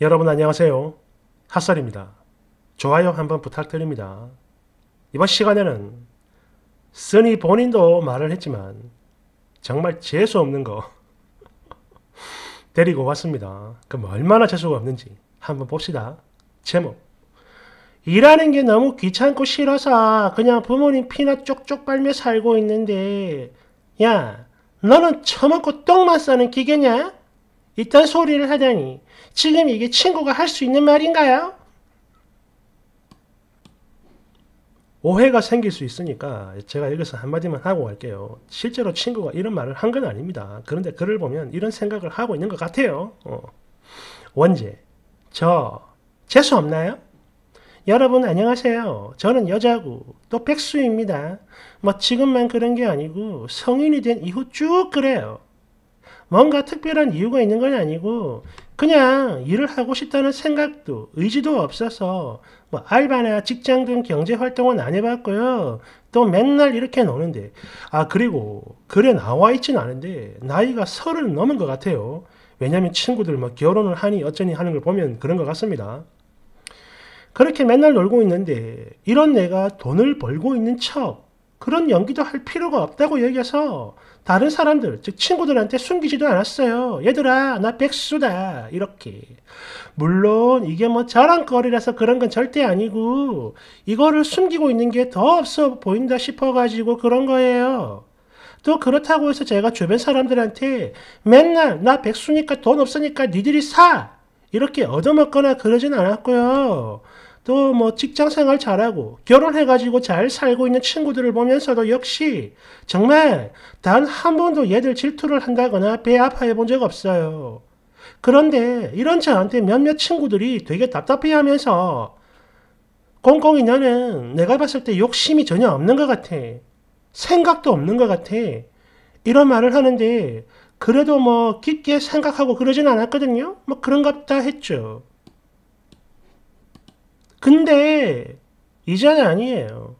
여러분 안녕하세요. 핫설입니다. 좋아요 한번 부탁드립니다. 이번 시간에는 써니 본인도 말을 했지만 정말 재수 없는 거 데리고 왔습니다. 그럼 얼마나 재수가 없는지 한번 봅시다. 제목 일하는 게 너무 귀찮고 싫어서 그냥 부모님 피나 쪽쪽 빨며 살고 있는데 야 너는 처먹고 똥만 싸는 기계냐? 이딴 소리를 하다니 지금 이게 친구가 할 수 있는 말인가요? 오해가 생길 수 있으니까 제가 여기서 한마디만 하고 갈게요. 실제로 친구가 이런 말을 한 건 아닙니다. 그런데 글을 보면 이런 생각을 하고 있는 것 같아요. 어. 원제, 저, 재수 없나요? 여러분 안녕하세요. 저는 여자고 또 백수입니다. 뭐 지금만 그런 게 아니고 성인이 된 이후 쭉 그래요. 뭔가 특별한 이유가 있는 건 아니고 그냥 일을 하고 싶다는 생각도 의지도 없어서 뭐 알바나 직장 등 경제 활동은 안 해봤고요. 또 맨날 이렇게 노는데 아 그리고 글에 나와 있진 않은데 나이가 서른 넘은 것 같아요. 왜냐면 친구들 막 뭐 결혼을 하니 어쩌니 하는 걸 보면 그런 것 같습니다. 그렇게 맨날 놀고 있는데 이런 내가 돈을 벌고 있는 척 그런 연기도 할 필요가 없다고 여기서 다른 사람들, 즉 친구들한테 숨기지도 않았어요. 얘들아, 나 백수다. 이렇게. 물론 이게 뭐 자랑거리라서 그런 건 절대 아니고 이거를 숨기고 있는 게 더 없어 보인다 싶어가지고 그런 거예요. 또 그렇다고 해서 제가 주변 사람들한테 맨날 나 백수니까 돈 없으니까 니들이 사! 이렇게 얻어먹거나 그러진 않았고요. 또뭐 직장 생활 잘하고 결혼해가지고 잘 살고 있는 친구들을 보면서도 역시 정말 단 한 번도 얘들 질투를 한다거나 배 아파해 본 적 없어요. 그런데 이런 저한테 몇몇 친구들이 되게 답답해 하면서 꽁꽁이 너는 내가 봤을 때 욕심이 전혀 없는 것 같아. 생각도 없는 것 같아. 이런 말을 하는데 그래도 뭐 깊게 생각하고 그러진 않았거든요. 뭐 그런갑다 했죠. 근데 이제는 아니에요.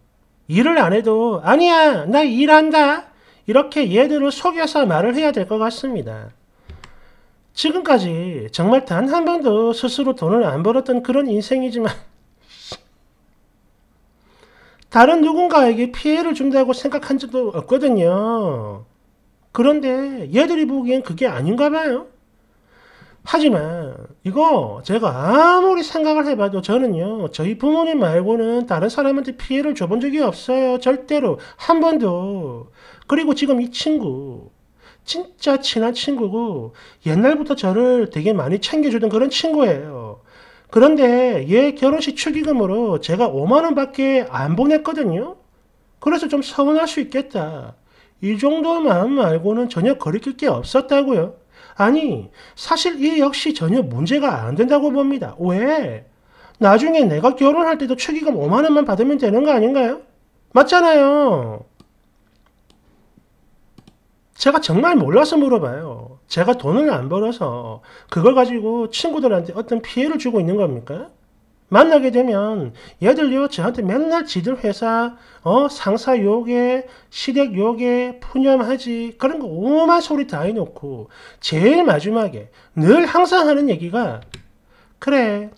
일을 안 해도 아니야 나 일한다 이렇게 얘들을 속여서 말을 해야 될 것 같습니다. 지금까지 정말 단 한 번도 스스로 돈을 안 벌었던 그런 인생이지만 다른 누군가에게 피해를 준다고 생각한 적도 없거든요. 그런데 얘들이 보기엔 그게 아닌가 봐요. 하지만 이거 제가 아무리 생각을 해봐도 저는요 저희 부모님 말고는 다른 사람한테 피해를 줘본 적이 없어요 절대로 한 번도 그리고 지금 이 친구 진짜 친한 친구고 옛날부터 저를 되게 많이 챙겨주던 그런 친구예요 그런데 얘 결혼식 축의금으로 제가 5만원 밖에 안 보냈거든요 그래서 좀 서운할 수 있겠다 이정도 마음 말고는 전혀 거리낄 게 없었다고요 아니, 사실 이 역시 전혀 문제가 안 된다고 봅니다. 왜? 나중에 내가 결혼할 때도 축의금 5만 원만 받으면 되는 거 아닌가요? 맞잖아요. 제가 정말 몰라서 물어봐요. 제가 돈을 안 벌어서 그걸 가지고 친구들한테 어떤 피해를 주고 있는 겁니까? 만나게 되면 얘들요 저한테 맨날 지들 회사 어 상사 욕에 시댁 욕에 푸념하지 그런 거 오만 소리 다 해놓고 제일 마지막에 늘 항상 하는 얘기가 그래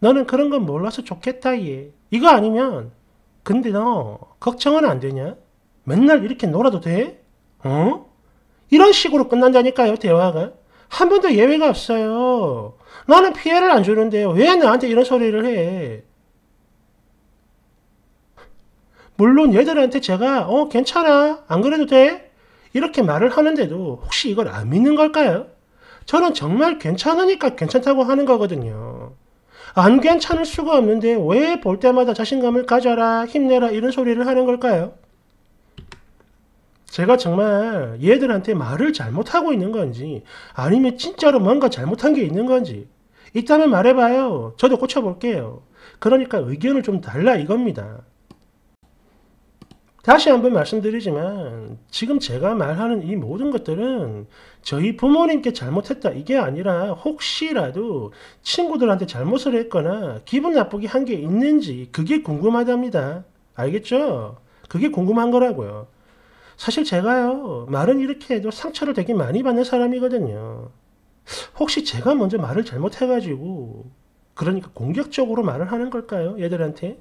너는 그런 건 몰라서 좋겠다 얘 이거 아니면 근데 너 걱정은 안 되냐 맨날 이렇게 놀아도 돼? 어? 이런 식으로 끝난다니까요 대화가 한 번도 예외가 없어요 나는 피해를 안 주는데 왜 나한테 이런 소리를 해? 물론 얘들한테 제가 어 괜찮아 안 그래도 돼 이렇게 말을 하는데도 혹시 이걸 안 믿는 걸까요? 저는 정말 괜찮으니까 괜찮다고 하는 거거든요. 안 괜찮을 수가 없는데 왜 볼 때마다 자신감을 가져라 힘내라 이런 소리를 하는 걸까요? 제가 정말 얘들한테 말을 잘못하고 있는 건지 아니면 진짜로 뭔가 잘못한 게 있는 건지 있다면 말해봐요. 저도 고쳐볼게요. 그러니까 의견을 좀 달라 이겁니다. 다시 한번 말씀드리지만 지금 제가 말하는 이 모든 것들은 저희 부모님께 잘못했다 이게 아니라 혹시라도 친구들한테 잘못을 했거나 기분 나쁘게 한 게 있는지 그게 궁금하답니다. 알겠죠? 그게 궁금한 거라고요. 사실 제가요 말은 이렇게 해도 상처를 되게 많이 받는 사람이거든요. 혹시 제가 먼저 말을 잘못해가지고 그러니까 공격적으로 말을 하는 걸까요? 얘들한테?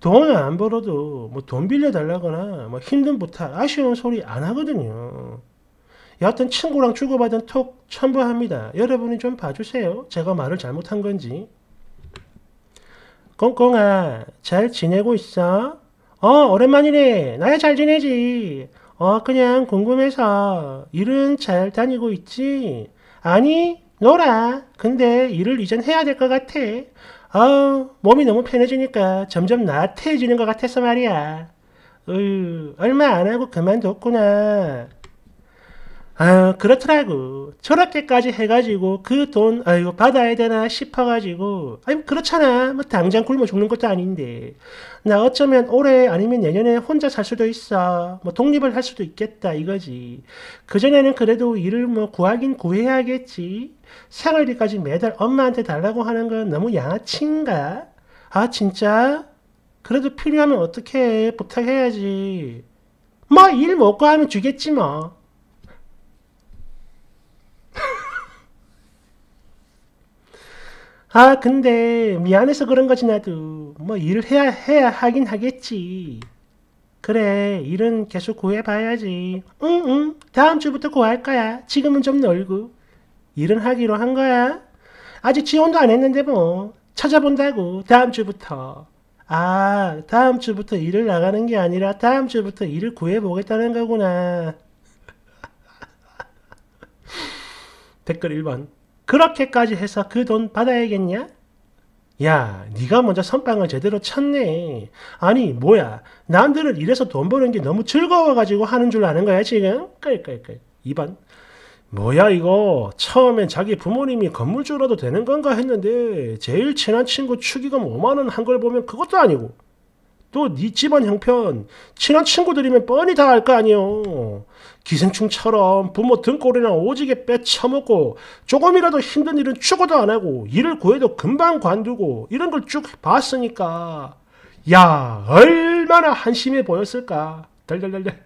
돈을 안 벌어도 뭐 돈 빌려달라거나 뭐 힘든 부탁, 아쉬운 소리 안 하거든요. 여하튼 친구랑 주고받은 톡 첨부합니다. 여러분이 좀 봐주세요. 제가 말을 잘못한 건지. 꽁꽁아, 잘 지내고 있어? 어, 오랜만이네. 나야 잘 지내지. 어, 그냥 궁금해서 일은 잘 다니고 있지? 아니, 노라. 근데 일을 이젠 해야 될 것 같아. 어우 몸이 너무 편해지니까 점점 나태해지는 것 같아서 말이야. 으, 얼마 안 하고 그만뒀구나. 아 그렇더라고 저렇게까지 해가지고 그돈아이 받아야 되나 싶어가지고 아니 그렇잖아 뭐 당장 굶어 죽는 것도 아닌데 나 어쩌면 올해 아니면 내년에 혼자 살 수도 있어 뭐 독립을 할 수도 있겠다 이거지 그전에는 그래도 일을 뭐 구하긴 구해야겠지 생활비까지 매달 엄마한테 달라고 하는 건 너무 양아치가아 진짜 그래도 필요하면 어떻게 부탁해야지 뭐일 먹고 하면 주겠지 뭐아 근데 미안해서 그런 거지 나도 뭐 일을 해야 해야 하긴 하겠지 그래 일은 계속 구해봐야지 응응 다음 주부터 구할 거야 지금은 좀 놀고 일은 하기로 한 거야 아직 지원도 안 했는데 뭐 찾아본다고 다음 주부터 아 다음 주부터 일을 나가는 게 아니라 다음 주부터 일을 구해보겠다는 거구나 댓글 1번 그렇게까지 해서 그 돈 받아야겠냐? 야, 네가 먼저 선빵을 제대로 쳤네. 아니, 뭐야. 남들은 이래서 돈 버는 게 너무 즐거워가지고 하는 줄 아는 거야, 지금? 끌끌끌. 2번. 뭐야, 이거. 처음엔 자기 부모님이 건물주라도 되는 건가 했는데, 제일 친한 친구 축의금 5만원 한 걸 보면 그것도 아니고. 또 네 집안 형편, 친한 친구들이면 뻔히 다 알 거 아니요. 기생충처럼 부모 등골이랑 오지게 빼쳐먹고 조금이라도 힘든 일은 추구도 안 하고 일을 구해도 금방 관두고 이런 걸 쭉 봤으니까 야 얼마나 한심해 보였을까 덜덜덜덜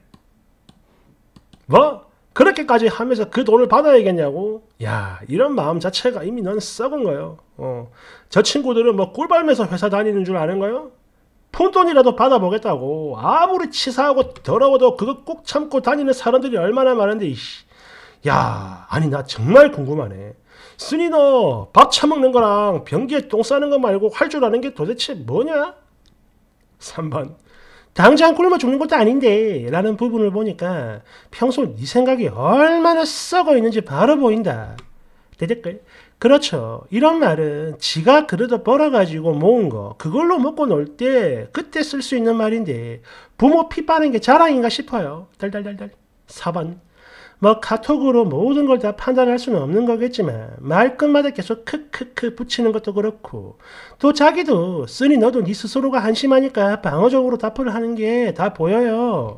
뭐 그렇게까지 하면서 그 돈을 받아야겠냐고 야 이런 마음 자체가 이미 넌 썩은 거예요 어. 저 친구들은 뭐꿀 밟면서 회사 다니는 줄 아는 거요 예 푼돈이라도 받아보겠다고 아무리 치사하고 더러워도 그거 꼭 참고 다니는 사람들이 얼마나 많은데 이씨. 야 아니 나 정말 궁금하네 순니너밥 처먹는 거랑 변기에 똥 싸는 거 말고 할 줄 아는 게 도대체 뭐냐? 3번 당장 굶어 죽는 것도 아닌데 라는 부분을 보니까 평소 네 생각이 얼마나 썩어 있는지 바로 보인다. 대댓글 그렇죠. 이런 말은 지가 그래도 벌어가지고 모은 거 그걸로 먹고 놀 때 그때 쓸 수 있는 말인데 부모 피 빠는 게 자랑인가 싶어요. 달달달달. 4번. 뭐 카톡으로 모든 걸 다 판단할 수는 없는 거겠지만 말끝마다 계속 크크크 붙이는 것도 그렇고 또 자기도 쓰니 너도 네 스스로가 한심하니까 방어적으로 답을 하는 게 다 보여요.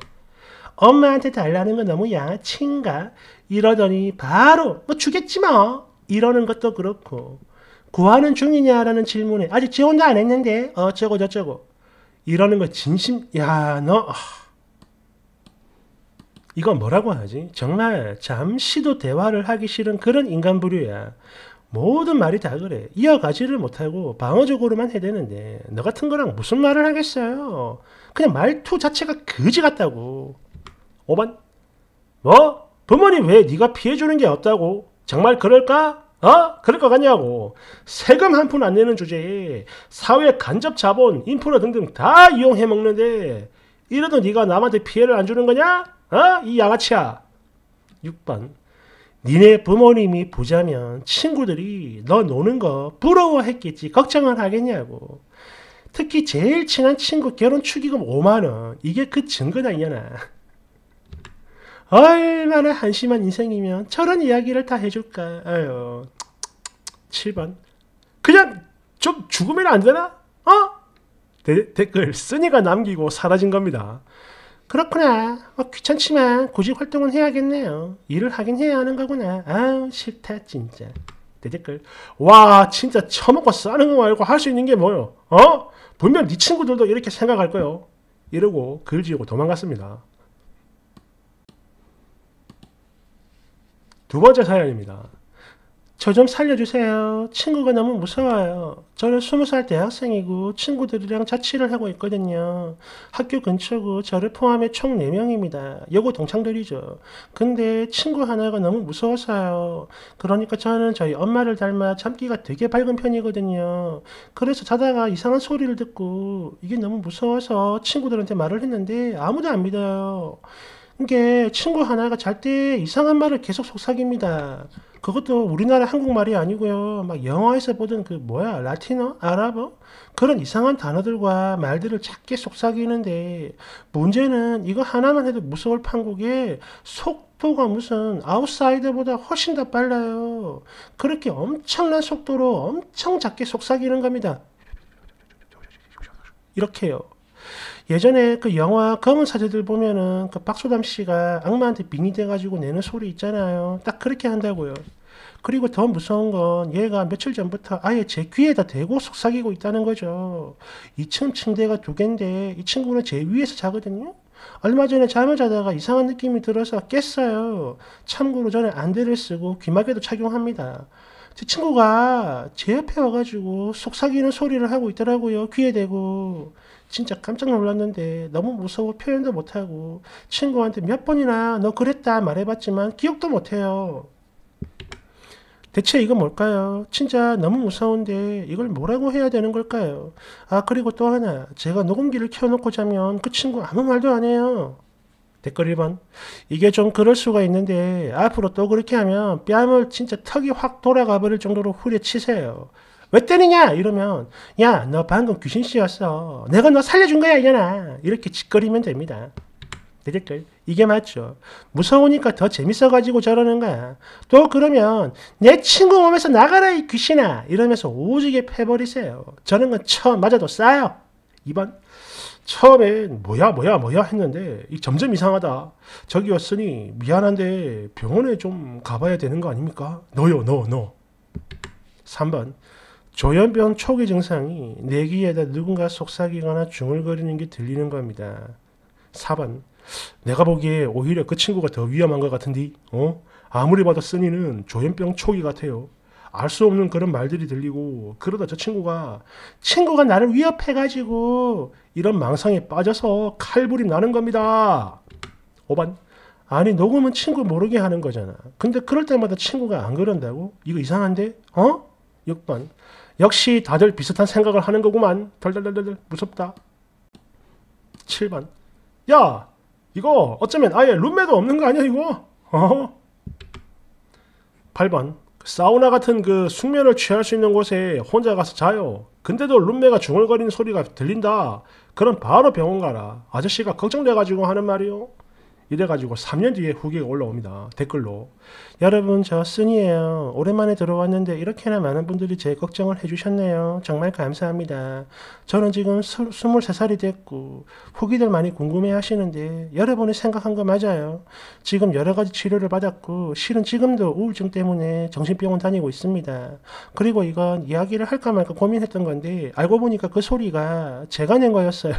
엄마한테 달라는 건 너무 양아친가 이러더니 바로 뭐 주겠지 뭐. 이러는 것도 그렇고 구하는 중이냐라는 질문에 아직 지원도 안 했는데 어, 어쩌고 저쩌고 이러는 거 진심 야너 아. 이거 뭐라고 하지? 정말 잠시도 대화를 하기 싫은 그런 인간 부류야. 모든 말이 다 그래. 이어가지를 못하고 방어적으로만 해대는데 너 같은 거랑 무슨 말을 하겠어요. 그냥 말투 자체가 거지 같다고. 5번 뭐? 부모님 왜 네가 피해주는 게 없다고? 정말 그럴까? 어? 그럴 것 같냐고. 세금 한 푼 안 내는 주제에 사회 간접 자본, 인프라 등등 다 이용해 먹는데 이러도 네가 남한테 피해를 안 주는 거냐? 어? 이 양아치야. 6번. 니네 부모님이 부자면 친구들이 너 노는 거 부러워했겠지 걱정을 하겠냐고. 특히 제일 친한 친구 결혼 축의금 5만원 이게 그 증거다 이년아. 얼마나 한심한 인생이면 저런 이야기를 다 해줄까 아유 7번 그냥 좀 죽으면 안 되나? 어? 데, 댓글 쓰니가 남기고 사라진 겁니다. 그렇구나. 어, 귀찮지만 고직 활동은 해야겠네요. 일을 하긴 해야 하는 거구나. 아우 싫다 진짜. 대댓글. 와 진짜 처먹고 싸는 거 말고 할 수 있는 게 뭐요? 어? 분명 네 친구들도 이렇게 생각할 거요. 이러고 글 지우고 도망갔습니다. 두 번째 사연입니다. 저 좀 살려주세요. 친구가 너무 무서워요. 저는 20살 대학생이고 친구들이랑 자취를 하고 있거든요. 학교 근처고 저를 포함해 총 4명입니다. 여고 동창들이죠. 근데 친구 하나가 너무 무서워서요. 그러니까 저는 저희 엄마를 닮아 잠기가 되게 밝은 편이거든요. 그래서 자다가 이상한 소리를 듣고 이게 너무 무서워서 친구들한테 말을 했는데 아무도 안 믿어요. 이게 친구 하나가 잘 때 이상한 말을 계속 속삭입니다. 그것도 우리나라 한국말이 아니고요. 막 영어에서 보던 그 뭐야 라틴어, 아랍어 그런 이상한 단어들과 말들을 작게 속삭이는데 문제는 이거 하나만 해도 무서울 판국에 속도가 무슨 아웃사이더보다 훨씬 더 빨라요. 그렇게 엄청난 속도로 엄청 작게 속삭이는 겁니다. 이렇게요. 예전에 그 영화 검은 사제들 보면은 그 박소담 씨가 악마한테 빙의돼가지고 내는 소리 있잖아요. 딱 그렇게 한다고요. 그리고 더 무서운 건 얘가 며칠 전부터 아예 제 귀에다 대고 속삭이고 있다는 거죠. 2층 침대가 두 개인데 이 친구는 제 위에서 자거든요. 얼마 전에 잠을 자다가 이상한 느낌이 들어서 깼어요. 참고로 저는 안대를 쓰고 귀마개도 착용합니다. 제 친구가 제 옆에 와가지고 속삭이는 소리를 하고 있더라고요. 귀에 대고. 진짜 깜짝 놀랐는데 너무 무서워 표현도 못하고 친구한테 몇 번이나 너 그랬다 말해봤지만 기억도 못해요. 대체 이거 뭘까요? 진짜 너무 무서운데 이걸 뭐라고 해야 되는 걸까요? 아 그리고 또 하나 제가 녹음기를 켜놓고 자면 그 친구 아무 말도 안 해요. 댓글 1번 이게 좀 그럴 수가 있는데 앞으로 또 그렇게 하면 뺨을 진짜 턱이 확 돌아가 버릴 정도로 후려치세요. 왜 때리냐? 이러면 야, 너 방금 귀신 씨였어 내가 너 살려준 거야, 이잖아 이렇게 짓거리면 됩니다. 되겠 이게 맞죠. 무서우니까 더 재밌어가지고 저러는 거야. 또 그러면 내 친구 몸에서 나가라, 이 귀신아. 이러면서 오지게 패버리세요. 저런 건 처음 맞아도 싸요. 2번. 처음엔 뭐야 뭐야 뭐야 했는데 점점 이상하다. 저기왔으니 미안한데 병원에 좀 가봐야 되는 거 아닙니까? 너요 너 너. 3번 조현병 초기 증상이 내기에다 누군가 속삭이거나 중얼거리는 게 들리는 겁니다. 4번 내가 보기에 오히려 그 친구가 더 위험한 것 같은데 어? 아무리 봐도 쓰니는 조현병 초기 같아요. 알 수 없는 그런 말들이 들리고 그러다 저 친구가 친구가 나를 위협해가지고 이런 망상에 빠져서 칼부림 나는 겁니다. 5번 아니 녹음은 친구 모르게 하는 거잖아. 근데 그럴 때마다 친구가 안 그런다고? 이거 이상한데? 어? 6번 역시 다들 비슷한 생각을 하는 거구만. 덜덜덜덜 무섭다. 7번. 야! 이거 어쩌면 아예 룸메도 없는 거 아니야 이거? 어? 8번. 사우나 같은 그 숙면을 취할 수 있는 곳에 혼자 가서 자요. 근데도 룸메가 중얼거리는 소리가 들린다. 그럼 바로 병원 가라. 아저씨가 걱정돼가지고 하는 말이요. 이래가지고 3년 뒤에 후기가 올라옵니다. 댓글로. 여러분 저 쓴이에요. 오랜만에 들어왔는데 이렇게나 많은 분들이 제 걱정을 해주셨네요. 정말 감사합니다. 저는 지금 23살이 됐고 후기들 많이 궁금해 하시는데 여러분이 생각한 거 맞아요. 지금 여러가지 치료를 받았고 실은 지금도 우울증 때문에 정신병원 다니고 있습니다. 그리고 이건 이야기를 할까 말까 고민했던 건데 알고 보니까 그 소리가 제가 낸 거였어요.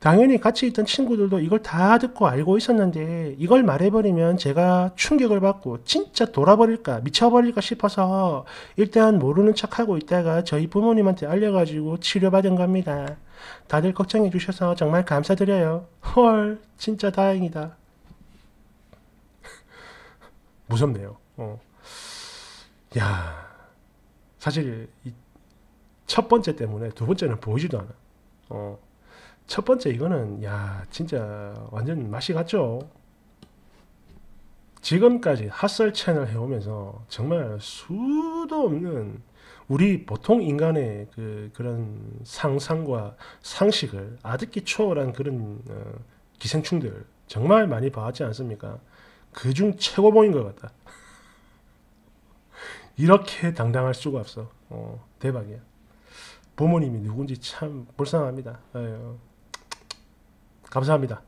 당연히 같이 있던 친구들도 이걸 다 듣고 알고 있었는데 이걸 말해버리면 제가 충격을 받고 진짜 돌아버릴까 미쳐버릴까 싶어서 일단 모르는 척하고 있다가 저희 부모님한테 알려가지고 치료받은 겁니다. 다들 걱정해 주셔서 정말 감사드려요. 헐 진짜 다행이다. 무섭네요. 어. 야 사실 첫 번째 때문에 두 번째는 보이지도 않아. 어. 첫 번째 이거는 야 진짜 완전 맛이 갔죠. 지금까지 핫설 채널 해오면서 정말 수도 없는 우리 보통 인간의 그, 그런 상상과 상식을 아득히 초월한 그런 어, 기생충들 정말 많이 봐왔지 않습니까? 그 중 최고봉인 것 같다. 이렇게 당당할 수가 없어. 어, 대박이야. 부모님이 누군지 참 불쌍합니다. 에휴. 감사합니다.